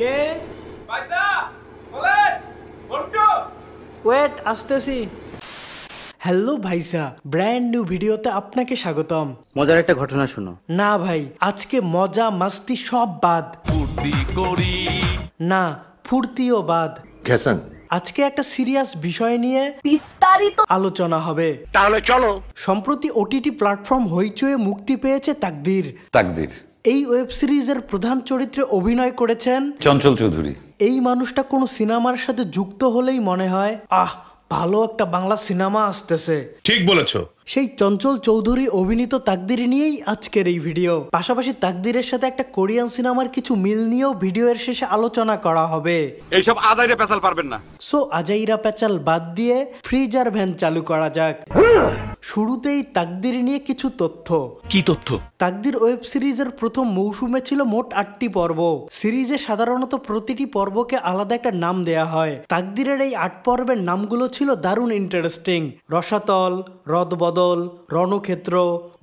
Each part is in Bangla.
কে পয়সা বলেন ওয়েট আসতেছি হ্যালো ভাইসা ব্র্যান্ড নিউ ভিডিওতে আপনাকে স্বাগতম মজার একটা ঘটনা শুনো না ভাই আজকে মজা মাস্তি সব বাদ ফুর্তি করি না ফুর্তিও বাদ ঘেসাং আজকে একটা সিরিয়াস বিষয় নিয়ে বিস্তারিত আলোচনা হবে তাহলে চলো সম্প্রতি ওটিটি প্ল্যাটফর্ম হইচয়ে মুক্তি পেয়েছে তাকদির তাকদির এই ওয়েব সিরিজের প্রধান চরিত্রে অভিনয় করেছেন চঞ্চল চৌধুরী এই মানুষটা কোনো সিনেমার সাথে যুক্ত হলেই মনে হয় আহ ভালো একটা বাংলা সিনেমা আসতেছে ঠিক বলেছো সেই চঞ্চল চৌধুরী অভিনীত তাকদির নিয়েই আজকের এই ভিডিও পাশাপাশি তাকদিরের সাথে একটা কোরিয়ান সিনেমার কিছু মিল নিয়েও ভিডিওর শেষে আলোচনা করা হবে এইসব আজাইরা পেঁচাল পারবেন না সো আজাইরা পেঁচাল বাদ দিয়ে ফ্রিজার ভ্যান চালু করা যাক শুরুতেই তাকদির নিয়ে কিছু তথ্য কি তথ্য তাকদির ওয়েব সিরিজের প্রথম মৌসুমে ছিল মোট আটটি পর্ব সিরিজে সাধারণত প্রতিটি পর্বকে আলাদা একটা নাম দেয়া হয় তাকদিরের এই আট পর্বের নামগুলো ছিল দারুণ ইন্টারেস্টিং রসাতল রদবদল রণক্ষেত্র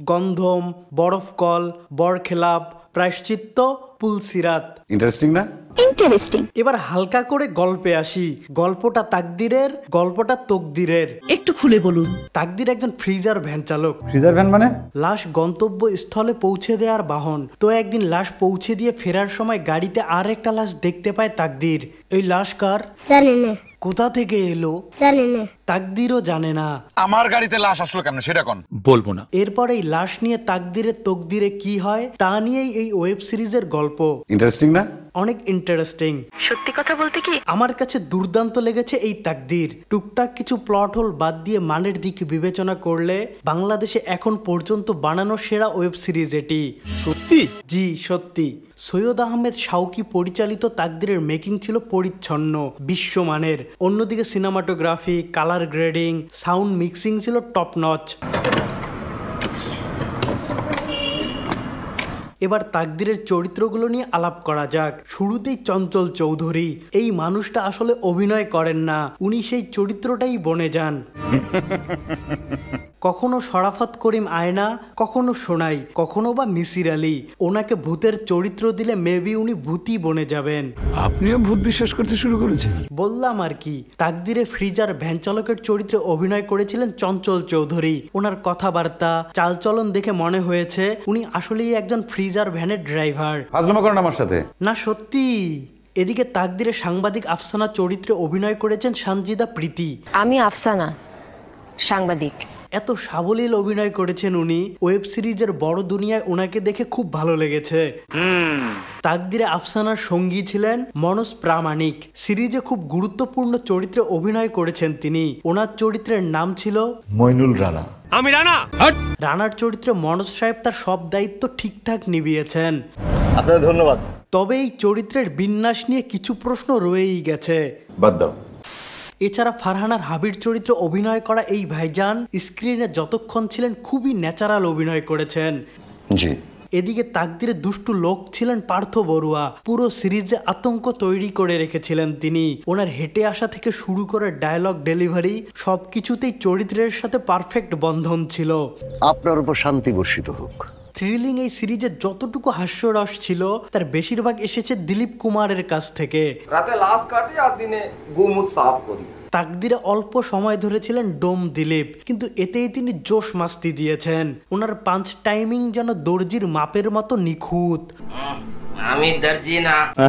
গন্ধম বরফকল বরখেলাপ প্রায়শ্চিত্ত পুলসিরাত ইন্টারেস্টিং না ইন্টারেস্টিং এবার হালকা করে গল্পে আসি গল্পটা তাকদিরের গল্পটা তকদিরের একটু খুলে বলুন তাকদির একজন ফ্রিজার ভ্যান চালক ফ্রিজার ভ্যান মানে লাশ গন্তব্য স্থলে পৌঁছে দেওয়ার বাহন তো একদিন লাশ পৌঁছে দিয়ে ফেরার সময় গাড়িতে আর একটা লাশ দেখতে পায় তাকদির এই লাশ কার জানি না কোথা থেকে এলো জানি না তাকদিরও জানে না আমার গাড়িতে লাশ আসলো কেন সেটা কোন বলবো না এরপর এই লাশ নিয়ে তাকদিরে তকদিরে কি হয় তা নিয়েই এই ওয়েব সিরিজের গল্প ইন্টারেস্টিং না অনেক ইন্টারেস্টিং সত্যি কথা বলতে কি আমার কাছে দুর্দান্ত লেগেছে এই তাকদির টুকটাক কিছু প্লট হোল বাদ দিয়ে মানের দিক বিবেচনা করলে বাংলাদেশে এখন পর্যন্ত বানানো সেরা ওয়েব সিরিজ এটি সত্যি জি সত্যি সৈয়দ আহমেদ সাউকি পরিচালিত তাকদিরের মেকিং ছিল পরিচ্ছন্ন বিশ্বমানের অন্যদিকে cinematography colour grading sound mixing ছিল টপ নচ এবার তাকদিরের চরিত্রগুলো নিয়ে আলাপ করা যাক শুরুতেই চঞ্চল চৌধুরী এই মানুষটা আসলে অভিনয় করেন না উনি সেই চরিত্রটাই বনে যান কখনো শরাফত করিম আয়না কখনো সোনাই কখনো বা মিসির আলী ওনাকে ভূতের চরিত্র দিলে মেবি উনি ভূতই বনে যাবেন আপনিও ভূত বিশ্বাস করতে শুরু করেছেন বললাম আর কি তাকদিরে ফ্রিজার ভ্যান চালকের চরিত্রে অভিনয় করেছিলেন চঞ্চল চৌধুরী ওনার কথাবার্তা চালচলন দেখে মনে হয়েছে উনি আসলেই একজন ফ্রিজার ভ্যানের ড্রাইভার আজলামা করেন আমার সাথে না সত্যি এদিকে তাকদিরে সাংবাদিক আফসানা চরিত্রে অভিনয় করেছেন সানজিদা প্রীতি আমি আফসানা সাংবাদিক এত সাবলীল অভিনয় করেছেন উনি ওয়েব সিরিজের বড় দুনিয়ায় ওনাকে দেখে খুব ভালো লেগেছে তাকদিরে আফসানার সঙ্গী ছিলেন মনোজ প্রামাণিক সিরিজে খুব গুরুত্বপূর্ণ চরিত্রে অভিনয় করেছেন তিনি ওনার চরিত্রের নাম ছিল মইনুল রানা আমি রানা রানার চরিত্রে মনোজ সাহেব তার সব দায়িত্ব ঠিকঠাক নিবিয়েছেন আপনার ধন্যবাদ তবে এই চরিত্রের বিন্যাস নিয়ে কিছু প্রশ্ন রয়েই গেছে বাদ দাও এছাড়া ফারহানার হাবির চরিত্রে অভিনয় করা এই ভাইজান স্ক্রিনে যতক্ষণ ছিলেন খুবই ন্যাচারাল অভিনয় করেছেন জি এদিকে তাকদিরে দুষ্টু লোক ছিলেন পার্থ বড়ুয়া পুরো সিরিজে আতঙ্ক তৈরি করে রেখেছিলেন তিনি ওনার হেঁটে আসা থেকে শুরু করে ডায়লগ ডেলিভারি সবকিছুতেই চরিত্রের সাথে পারফেক্ট বন্ধন ছিল আপনার উপর শান্তি বর্ষিত হোক থ্রিলিং এই সিরিজে যতটুকু হাস্যরস ছিল তার বেশিরভাগ এসেছে দিলীপ কুমারের কাছ থেকে রাতে লাশ কাটি আর দিনে গুমুত সাফ করি তাকদিরে অল্প সময় ধরেছিলেন ডোম দিলীপ কিন্তু এতেই তিনি জোশ মাস্তি দিয়েছেন ওনার পাঁচ টাইমিং যেন দর্জির মাপের মতো নিখুঁত আমি দর্জি না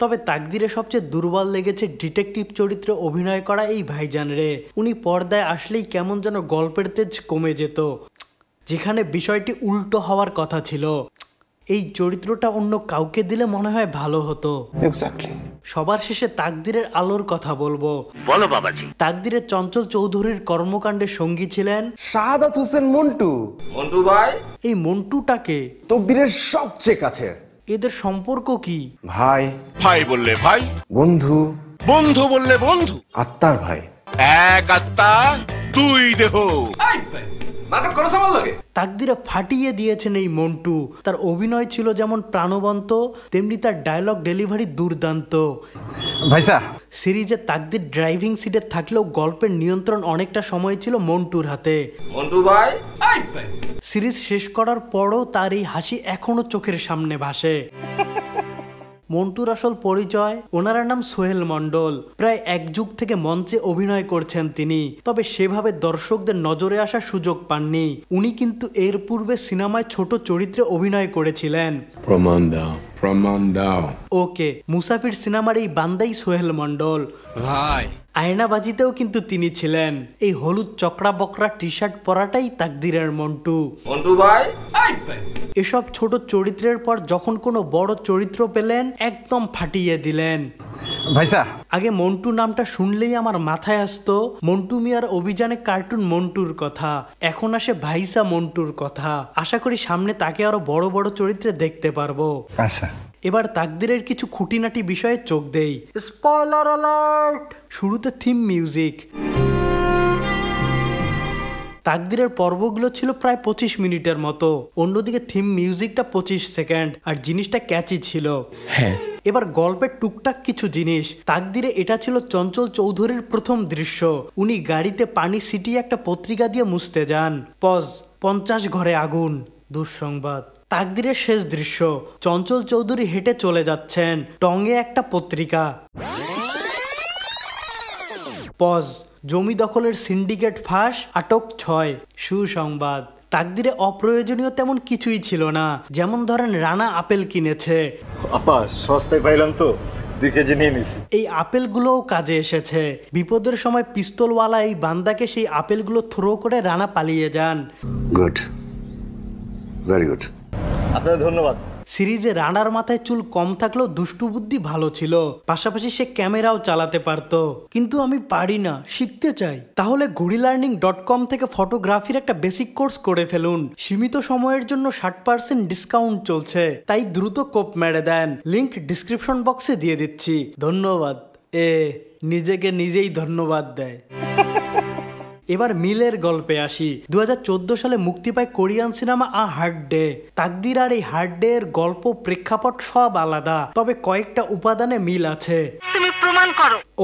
তবে তাকদিরে সবচেয়ে দুর্বল লেগেছে ডিটেকটিভ চরিত্রে অভিনয় করা এই ভাইজান রে উনি পর্দায় আসলেই কেমন যেন গল্পের তেজ কমে যেত যেখানে বিষয়টি উল্টো হওয়ার কথা ছিল এই চরিত্রটা অন্য কাউকে দিলে মনে হয় ভালো হতো সবার শেষে তাকদিরের আলোর কথা বলবো বলো বাবাজি তাকদিরের চঞ্চল চৌধুরীর কর্মকাণ্ডে সঙ্গী ছিলেন শাহাদাত হোসেন মন্টু মন্টু ভাই এই মন্টুটাকে তকদিরের সবচেয়ে কাছে এদের সম্পর্ক কি ভাই ভাই বললে ভাই বন্ধু বন্ধু বললে বন্ধু আত্মার ভাই এক আত্মা দুই দেহ নাটক করো আমার লাগে তাকদিরে ফাটিয়ে দিয়েছেন এই মন্টু তার অভিনয় ছিল যেমন প্রাণবন্ত তেমনি তার ডায়লগ ডেলিভারি দুর্দান্ত ভাইসা সিরিজে তাকদির ড্রাইভিং সিটে থাকলেও গল্পের নিয়ন্ত্রণ অনেকটা সময় ছিল মন্টুর হাতে মন্টু ভাই সিরিজ শেষ করার পরও তার এই হাসি এখনো চোখের সামনে ভাসে মন্টুর আসল পরিচয় ওনার নাম সোহেল মণ্ডল প্রায় এক যুগ থেকে মঞ্চে অভিনয় করছেন তিনি তবে সেভাবে দর্শকদের নজরে আসার সুযোগ পাননি উনি কিন্তু এর পূর্বে সিনেমায় ছোট চরিত্রে অভিনয় করেছিলেন প্রমাণ দাও প্রমাণ দাও ওকে মুসাফির সিনেমার এই বান্দাই সোহেল মন্ডল ভাই আয়নাবাজিতেও কিন্তু তিনি ছিলেন এই হলুদ চকরা বকরা টি শার্ট পরাটাই তাকদিরের মন্টু মন্টু ভাই এসব ছোট চরিত্রের পর যখন কোনো বড় চরিত্র পেলেন একদম ফাটিয়ে দিলেন ভাইসা আগে মন্টু নামটা শুনলেই আমার মাথায় আসতো মন্টু মিয়ার অভিযানে কার্টুন মন্টুর কথা এখন আসে ভাইসা মন্টুর কথা আশা করি সামনে তাকে আরো বড় বড় চরিত্রে দেখতে পারবো আচ্ছা এবার তাকদিরের কিছু খুঁটিনাটি বিষয়ে চোখ দেই স্পয়লার অ্যালার্ট শুরুতে থিম মিউজিক তাকদিরের পর্বগুলো ছিল প্রায় পঁচিশ মিনিটের মতো অন্যদিকে থিম মিউজিকটা পঁচিশ সেকেন্ড আর জিনিসটা ক্যাচি ছিল হ্যাঁ এবার গল্পের টুকটাক কিছু জিনিস তাকদিরে এটা ছিল চঞ্চল চৌধুরীর প্রথম দৃশ্য উনি গাড়িতে পানি সিটি একটা পত্রিকা দিয়ে মুছতে যান পজ পঞ্চাশ ঘরে আগুন দুঃসংবাদ তাকদিরের শেষ দৃশ্য চঞ্চল চৌধুরী হেঁটে চলে যাচ্ছেন টঙ্গে একটা পত্রিকা পজ জমি দখলের সিন্ডিকেট ফাঁস আটক ছয় সুসংবাদ তাকদিরে অপ্রয়োজনীয় তেমন কিছুই ছিল না যেমন ধরেন রানা আপেল কিনেছে আপা সস্তায় পাইলাম তো এই আপেলগুলোও কাজে এসেছে বিপদের সময় পিস্তলওয়ালা এই বান্দাকে সেই আপেলগুলো থ্রো করে রানা পালিয়ে যান গুড ভেরি গুড আপনার ধন্যবাদ সিরিজে রানার মাথায় চুল কম থাকলেও দুষ্টু বুদ্ধি ভালো ছিল পাশাপাশি সে ক্যামেরাও চালাতে পারত কিন্তু আমি পারি না শিখতে চাই তাহলে ঘুড়ি লার্নিং ডট কম থেকে ফটোগ্রাফির একটা বেসিক কোর্স করে ফেলুন সীমিত সময়ের জন্য ষাট পার্সেন্ট ডিসকাউন্ট চলছে তাই দ্রুত কোপ মেরে দেন লিংক ডিসক্রিপশন বক্সে দিয়ে দিচ্ছি ধন্যবাদ এ নিজেকে নিজেই ধন্যবাদ দেয় এবার মিলের গল্পে আসি দু সালে মুক্তি পায় Korean cinema A Hard Day Taqdeer আর এই হার্ড ডে এর গল্প প্রেক্ষাপট সব আলাদা তবে কয়েকটা উপাদানে মিল আছে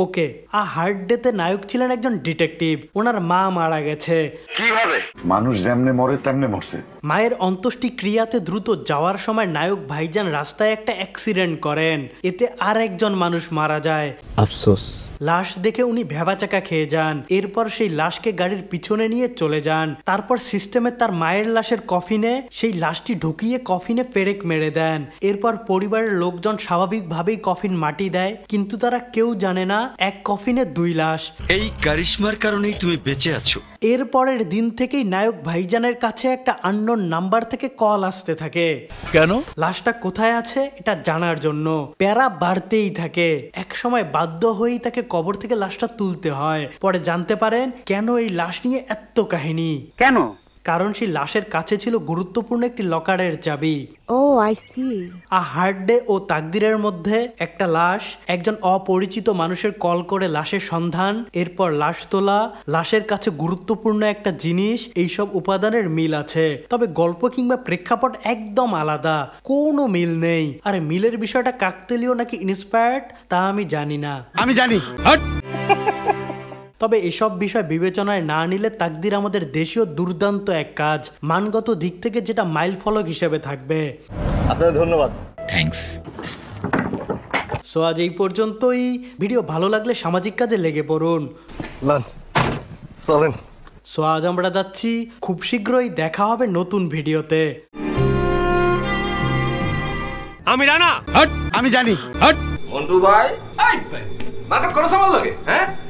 ওকে আ হার্ড তে নায়ক ছিলেন একজন ডিটেকটিভ ওনার মা মারা গেছে কিভাবে মানুষ যেমনে মরে তেমনে মরছে মায়ের অন্ত্যেষ্টি ক্রিয়াতে দ্রুত যাওয়ার সময় নায়ক ভাইজান রাস্তায় একটা অ্যাক্সিডেন্ট করেন এতে আর একজন মানুষ মারা যায় আফসোস লাশ দেখে উনি ভেবাচাকা খেয়ে যান এরপর সেই লাশকে গাড়ির পিছনে নিয়ে চলে যান তারপর সিস্টেমে তার মায়ের লাশের কফিনে সেই লাশটি ঢুকিয়ে কফিনে পেরেক মেরে দেন এরপর পরিবারের লোকজন স্বাভাবিকভাবেই কফিন মাটি দেয় কিন্তু তারা কেউ জানে না এক কফিনে দুই লাশ এই কারিশ্মার কারণেই তুমি বেঁচে আছো এরপরের দিন থেকেই নায়ক ভাইজানের কাছে একটা আননোন নাম্বার থেকে কল আসতে থাকে কেন লাশটা কোথায় আছে এটা জানার জন্য প্যারা বাড়তেই থাকে এক সময় বাধ্য হয়েই তাকে কবর থেকে লাশটা তুলতে হয় পরে জানতে পারেন কেন এই লাশ নিয়ে এত কাহিনী কেন কারণ সেই লাশের কাছে ছিল গুরুত্বপূর্ণ একটি লকারের চাবি ও আই সি আ ডে ও তাকদিরের মধ্যে একটা লাশ একজন অপরিচিত মানুষের কল করে লাশের সন্ধান এরপর লাশ তোলা লাশের কাছে গুরুত্বপূর্ণ একটা জিনিস এইসব উপাদানের মিল আছে তবে গল্প কিংবা প্রেক্ষাপট একদম আলাদা কোনো মিল নেই আর মিলের বিষয়টা কাকতেলিও নাকি ইন্সপায়ার্ড তা আমি জানি না আমি জানি তবে এসব বিষয় বিবেচনায় না নিলে তাকদির আমাদের দেশীয় দুর্দান্ত এক কাজ মানগত দিক থেকে যেটা মাইল ফলক হিসেবে থাকবে আপনার ধন্যবাদ থ্যাংকস সো আজ এই পর্যন্তই ভিডিও ভালো লাগলে সামাজিক কাজে লেগে পড়ুন চলেন সো আজ আমরা যাচ্ছি খুব শীঘ্রই দেখা হবে নতুন ভিডিওতে আমি রানা আমি জানি মন্টু ভাই নাটক করো সামাল লাগে হ্যাঁ